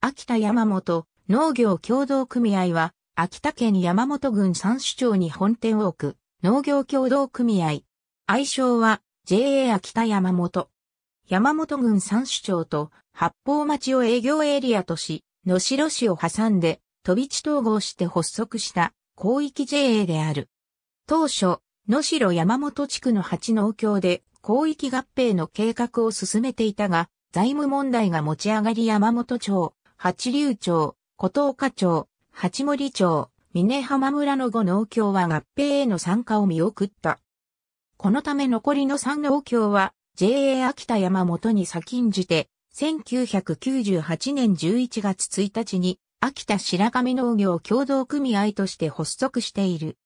秋田山本農業協同組合は、秋田県山本郡三市町に本店を置く農業協同組合。愛称は JA 秋田山本。山本郡三市町と八方町を営業エリアとし、野城市を挟んで飛び地統合して発足した広域 JA である。当初、野城山本地区の八農協で広域合併の計画を進めていたが、財務問題が持ち上がり山本町、八竜町、古東家町、八森町、峰浜村の5農協は合併への参加を見送った。このため残りの3農協は JA 秋田山本に先んじて、1998年11月1日に秋田白神農業共同組合として発足している。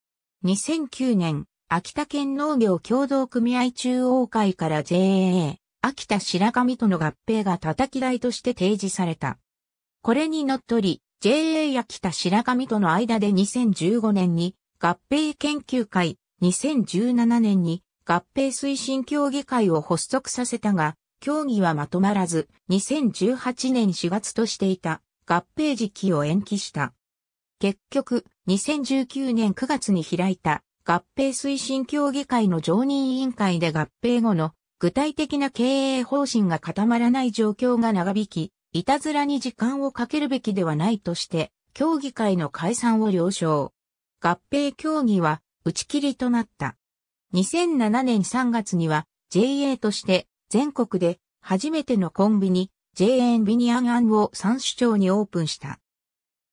2009年、秋田県農業共同組合中央会から JA、秋田白神との合併が叩き台として提示された。これにのっとり、JA 秋田白神との間で2015年に合併研究会、2017年に合併推進協議会を発足させたが、協議はまとまらず、2018年4月としていた合併時期を延期した。結局、2019年9月に開いた合併推進協議会の常任委員会で合併後の具体的な経営方針が固まらない状況が長引き、いたずらに時間をかけるべきではないとして、協議会の解散を了承。合併協議は打ち切りとなった。2007年3月には JA として全国で初めてのコンビニ JA ンビニアンアンを三市町にオープンした。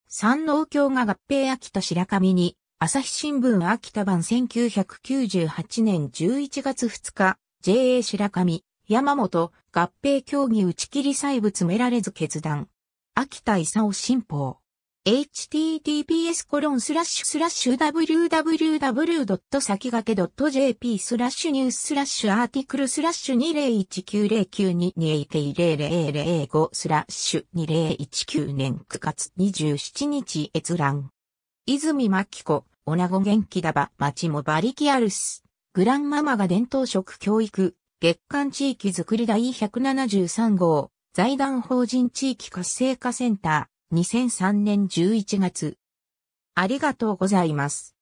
三農協が合併秋田白神に朝日新聞秋田版1998年11月2日 JA 白神山本、合併協議打ち切り細部詰められず決断。秋田勲新報。https コロンスラッシュスラッシュ www. s a k i g a 駆 e .jp スラッシュニューススラッシュアーティクルスラッシュ201909220005スラッシュ2019年9月27日閲覧。泉真紀子、女子元気だば町も馬力あるす。グランママが伝統食教育、月間地域づくり第173号、財団法人地域活性化センター、2003年11月。ありがとうございます。